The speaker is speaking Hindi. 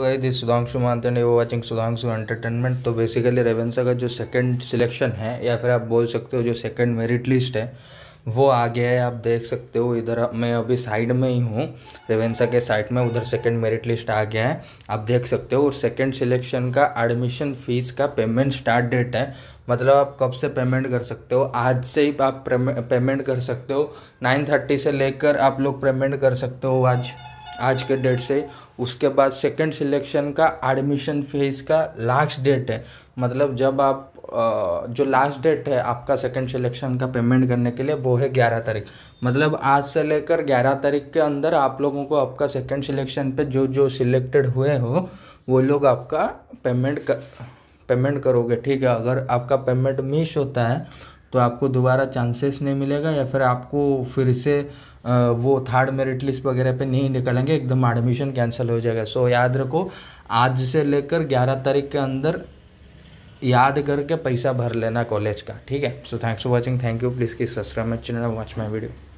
तो दिस सुधांशु मानते हैं वो वाचिंग सुधांशु एंटरटेनमेंट तो बेसिकली रेवेंसा का जो सेकंड सिलेक्शन है या फिर आप बोल सकते हो जो सेकंड मेरिट लिस्ट है वो आ गया है आप देख सकते हो इधर मैं अभी साइड में ही हूँ रेवेंसा के साइड में उधर सेकंड मेरिट लिस्ट आ गया है आप देख सकते हो और सेकंड सिलेक्शन का एडमिशन फीस का पेमेंट स्टार्ट डेट है मतलब आप कब से पेमेंट कर सकते हो आज से ही आप पेमेंट कर सकते हो नाइन थर्टी से लेकर आप लोग पेमेंट कर सकते हो आज आज के डेट से उसके बाद सेकंड सिलेक्शन का एडमिशन फीस का लास्ट डेट है मतलब जब आप जो लास्ट डेट है आपका सेकंड सिलेक्शन का पेमेंट करने के लिए वो है ग्यारह तारीख मतलब आज से लेकर ग्यारह तारीख के अंदर आप लोगों को आपका सेकंड सिलेक्शन पे जो जो सिलेक्टेड हुए हो वो लोग आपका पेमेंट कर, पेमेंट करोगे ठीक है अगर आपका पेमेंट मिस होता है तो आपको दोबारा चांसेस नहीं मिलेगा या फिर आपको फिर से वो थर्ड मेरिट लिस्ट वगैरह पे नहीं निकलेंगे एकदम एडमिशन कैंसिल हो जाएगा सो याद रखो आज से लेकर ग्यारह तारीख के अंदर याद करके पैसा भर लेना कॉलेज का ठीक है so thanks for watching thank you please की सब्सक्राइब मैं चैनल वॉच माई वीडियो